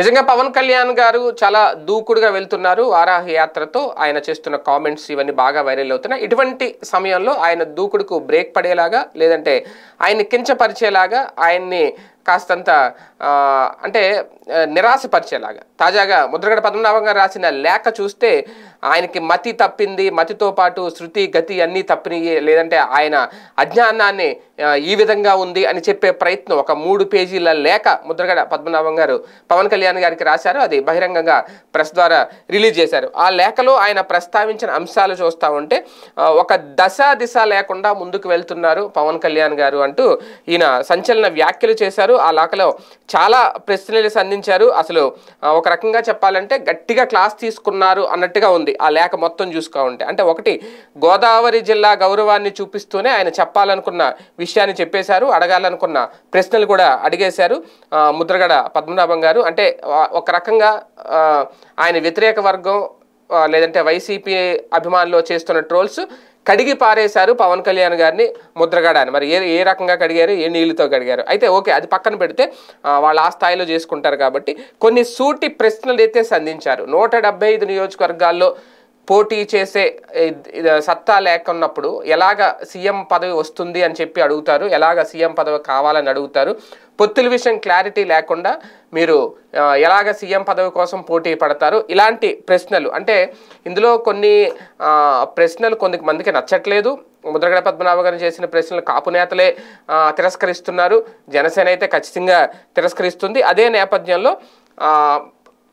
నిజంగా పవన్ కళ్యాణ్ గారు చాలా దూకుడుగా వెళ్తున్నారు వారాహ యాత్రతో ఆయన చేస్తున్న కామెంట్స్ ఇవన్నీ బాగా వైరల్ అవుతున్నాయి ఇటువంటి సమయంలో ఆయన దూకుడుకు బ్రేక్ పడేలాగా లేదంటే ఆయన్ని కించపరిచేలాగా ఆయన్ని కాస్తంత అంటే నిరాశపరిచేలాగా తాజాగా ముద్రగడ పద్మనాభం గారు రాసిన లేఖ చూస్తే ఆయనకి మతి తప్పింది మతితో పాటు శృతి గతి అన్నీ తప్పినవి లేదంటే ఆయన అజ్ఞానాన్ని ఈ విధంగా ఉంది అని చెప్పే ప్రయత్నం ఒక మూడు పేజీల లేఖ ముద్రగడ పద్మనాభం గారు పవన్ కళ్యాణ్ గారికి రాశారు అది బహిరంగంగా ప్రెస్ ద్వారా రిలీజ్ చేశారు ఆ లేఖలో ఆయన ప్రస్తావించిన అంశాలు చూస్తూ ఉంటే ఒక దశ దిశ లేకుండా ముందుకు వెళ్తున్నారు పవన్ కళ్యాణ్ గారు అంటూ ఈయన సంచలన వ్యాఖ్యలు చేశారు రాశారు ఆ లోకలో చాలా ప్రశ్నలు సంధించారు అసలు ఒక రకంగా చెప్పాలంటే గట్టిగా క్లాస్ తీసుకున్నారు అన్నట్టుగా ఉంది ఆ లేఖ మొత్తం ఉంటే అంటే ఒకటి గోదావరి జిల్లా గౌరవాన్ని చూపిస్తూనే ఆయన చెప్పాలనుకున్న విషయాన్ని చెప్పేశారు అడగాలనుకున్న ప్రశ్నలు కూడా అడిగేశారు ముద్రగడ పద్మనాభం గారు అంటే ఒక రకంగా ఆయన వ్యతిరేక వర్గం లేదంటే వైసీపీ అభిమానులు చేస్తున్న ట్రోల్స్ కడిగి పారేశారు పవన్ కళ్యాణ్ గారిని ముద్రగడాన్ని మరి ఏ ఏ రకంగా కడిగారు ఏ నీళ్ళతో కడిగారు అయితే ఓకే అది పక్కన పెడితే వాళ్ళు ఆ స్థాయిలో చేసుకుంటారు కాబట్టి కొన్ని సూటి ప్రశ్నలు అయితే సంధించారు నూట నియోజకవర్గాల్లో పోటీ చేసే సత్తా లేకున్నప్పుడు ఎలాగ సీఎం పదవి వస్తుంది అని చెప్పి అడుగుతారు ఎలాగ సీఎం పదవి కావాలని అడుగుతారు పొత్తుల విషయం క్లారిటీ లేకుండా మీరు ఎలాగ సీఎం పదవి కోసం పోటీ పడతారు ఇలాంటి ప్రశ్నలు అంటే ఇందులో కొన్ని ప్రశ్నలు కొంత మందికి నచ్చట్లేదు ముద్రగడ పద్మనాభ గారు చేసిన ప్రశ్నలు కాపు నేతలే తిరస్కరిస్తున్నారు జనసేన అయితే ఖచ్చితంగా తిరస్కరిస్తుంది అదే నేపథ్యంలో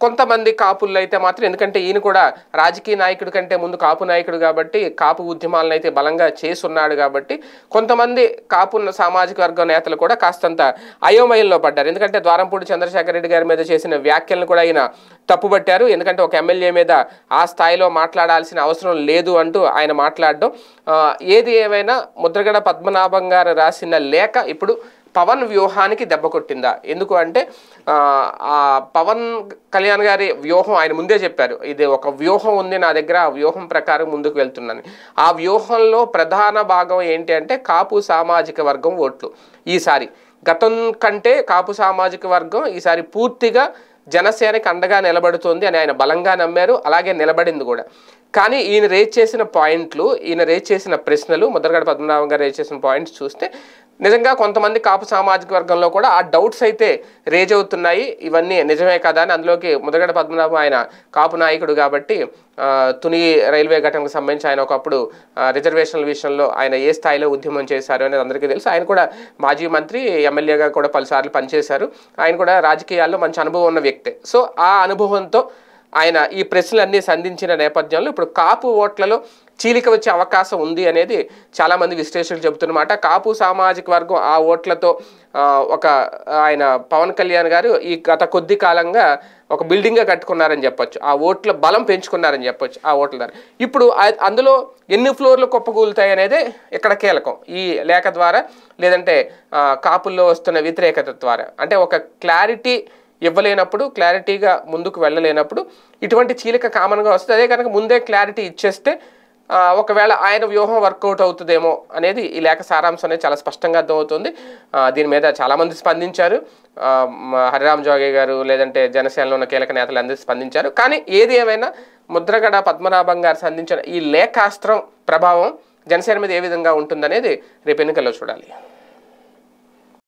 కొంతమంది కాపుల్లో అయితే మాత్రం ఎందుకంటే ఈయన కూడా రాజకీయ నాయకుడి కంటే ముందు కాపు నాయకుడు కాబట్టి కాపు ఉద్యమాలను అయితే బలంగా చేసున్నాడు కాబట్టి కొంతమంది కాపు సామాజిక వర్గ నేతలు కూడా కాస్తంత అయోమయంలో పడ్డారు ఎందుకంటే ద్వారంపూడి చంద్రశేఖర రెడ్డి గారి మీద చేసిన వ్యాఖ్యలను కూడా ఆయన తప్పుబట్టారు ఎందుకంటే ఒక ఎమ్మెల్యే మీద ఆ స్థాయిలో మాట్లాడాల్సిన అవసరం లేదు అంటూ ఆయన మాట్లాడడం ఏది ఏమైనా ముద్రగడ పద్మనాభం గారు రాసిన లేఖ ఇప్పుడు పవన్ వ్యూహానికి దెబ్బ కొట్టిందా ఎందుకు అంటే పవన్ కళ్యాణ్ గారి వ్యూహం ఆయన ముందే చెప్పారు ఇది ఒక వ్యూహం ఉంది నా దగ్గర ఆ వ్యూహం ప్రకారం ముందుకు వెళ్తున్నాను ఆ వ్యూహంలో ప్రధాన భాగం ఏంటి అంటే కాపు సామాజిక వర్గం ఓట్లు ఈసారి గతం కంటే కాపు సామాజిక వర్గం ఈసారి పూర్తిగా జనసేనకి అండగా నిలబడుతుంది అని ఆయన బలంగా నమ్మారు అలాగే నిలబడింది కూడా కానీ ఈయన రేజ్ చేసిన పాయింట్లు ఈయన రేజ్ చేసిన ప్రశ్నలు ముద్రగడ పద్మనాభం గారు రేజ్ చేసిన పాయింట్స్ చూస్తే నిజంగా కొంతమంది కాపు సామాజిక వర్గంలో కూడా ఆ డౌట్స్ అయితే రేజ్ అవుతున్నాయి ఇవన్నీ నిజమే కదా అని అందులోకి ముద్రగడ పద్మనాభం ఆయన కాపు నాయకుడు కాబట్టి తుని రైల్వే ఘటనకు సంబంధించి ఆయన ఒకప్పుడు రిజర్వేషన్ల విషయంలో ఆయన ఏ స్థాయిలో ఉద్యమం చేశారు అనేది అందరికీ తెలుసు ఆయన కూడా మాజీ మంత్రి ఎమ్మెల్యేగా కూడా పలుసార్లు పనిచేశారు ఆయన కూడా రాజకీయాల్లో మంచి అనుభవం ఉన్న వ్యక్తే సో ఆ అనుభవంతో ఆయన ఈ ప్రశ్నలన్నీ సంధించిన నేపథ్యంలో ఇప్పుడు కాపు ఓట్లలో చీలిక వచ్చే అవకాశం ఉంది అనేది చాలామంది విశ్లేషకులు చెబుతున్నమాట కాపు సామాజిక వర్గం ఆ ఓట్లతో ఒక ఆయన పవన్ కళ్యాణ్ గారు ఈ గత కొద్ది కాలంగా ఒక బిల్డింగ్గా కట్టుకున్నారని చెప్పొచ్చు ఆ ఓట్ల బలం పెంచుకున్నారని చెప్పొచ్చు ఆ ఓట్ల ద్వారా ఇప్పుడు అందులో ఎన్ని ఫ్లోర్లు కుప్పగూలుతాయి అనేది ఇక్కడ కీలకం ఈ లేఖ ద్వారా లేదంటే కాపుల్లో వస్తున్న వ్యతిరేకత ద్వారా అంటే ఒక క్లారిటీ ఇవ్వలేనప్పుడు క్లారిటీగా ముందుకు వెళ్ళలేనప్పుడు ఇటువంటి చీలిక కామన్గా వస్తుంది అదే కనుక ముందే క్లారిటీ ఇచ్చేస్తే ఒకవేళ ఆయన వ్యూహం వర్కౌట్ అవుతుందేమో అనేది ఈ లేఖ సారాంశం అనేది చాలా స్పష్టంగా అర్థమవుతుంది దీని మీద చాలామంది స్పందించారు హరిరామ్ జోగి గారు లేదంటే జనసేనలో ఉన్న కీలక నేతలు అందరూ స్పందించారు కానీ ఏది ఏమైనా ముద్రగడ పద్మనాభం గారు సంధించిన ఈ లేఖాస్త్రం ప్రభావం జనసేన మీద ఏ విధంగా ఉంటుందనేది రేపు ఎన్నికల్లో చూడాలి